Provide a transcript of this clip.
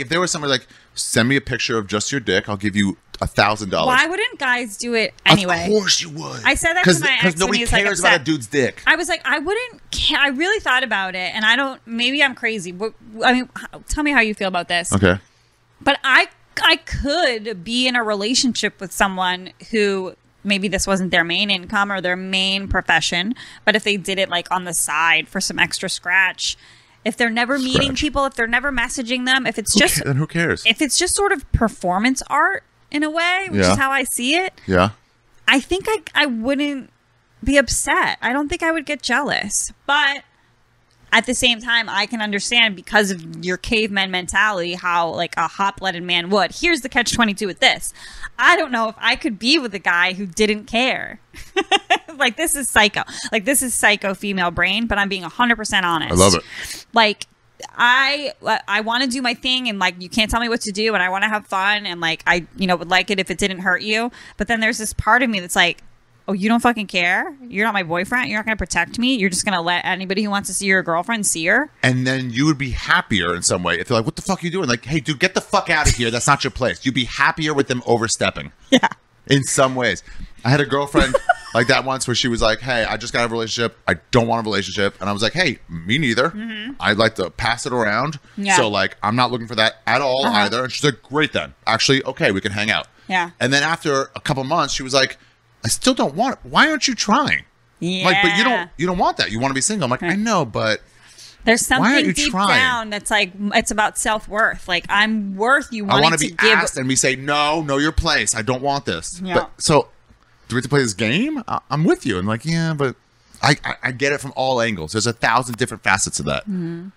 if there was somebody like, send me a picture of just your dick, I'll give you a thousand dollars. Why wouldn't guys do it anyway? Of course you would. I said that because because nobody cares like about a dude's dick. I was like, I wouldn't. I really thought about it, and I don't. Maybe I'm crazy, but I mean, tell me how you feel about this. Okay. But I I could be in a relationship with someone who maybe this wasn't their main income or their main profession, but if they did it like on the side for some extra scratch if they're never Scratch. meeting people, if they're never messaging them, if it's who just then who cares? If it's just sort of performance art in a way, which yeah. is how I see it. Yeah. I think I I wouldn't be upset. I don't think I would get jealous. But at the same time, I can understand because of your caveman mentality how like a hot-blooded man would. Here's the catch 22 with this. I don't know if I could be with a guy who didn't care. like this is psycho. Like this is psycho female brain, but I'm being 100% honest. I love it. Like I I want to do my thing and like you can't tell me what to do and I want to have fun and like I you know would like it if it didn't hurt you. But then there's this part of me that's like, "Oh, you don't fucking care? You're not my boyfriend. You're not going to protect me. You're just going to let anybody who wants to see your girlfriend see her?" And then you would be happier in some way if they're like, "What the fuck are you doing?" Like, "Hey, dude, get the fuck out of here. That's not your place." You'd be happier with them overstepping. Yeah. In some ways. I had a girlfriend like that once where she was like, "Hey, I just got a relationship. I don't want a relationship," and I was like, "Hey, me neither. Mm-hmm. I'd like to pass it around. Yeah. So like, I'm not looking for that at all uh-huh. either." And she's like, "Great then. Actually, okay, we can hang out." Yeah. And then after a couple months, she was like, "I still don't want it. Why aren't you trying?" Yeah. like, but you don't you don't want that. You want to be single. I'm like, okay. I know, but there's something deep trying? down that's like it's about self worth. Like I'm worth you. I want to be give... asked, and we say no, know your place. I don't want this. Yeah. But, so do we have to play this game? I- am with you. And like, yeah, but I, I, I, get it from all angles. There's a thousand different facets of that. Mm-hmm.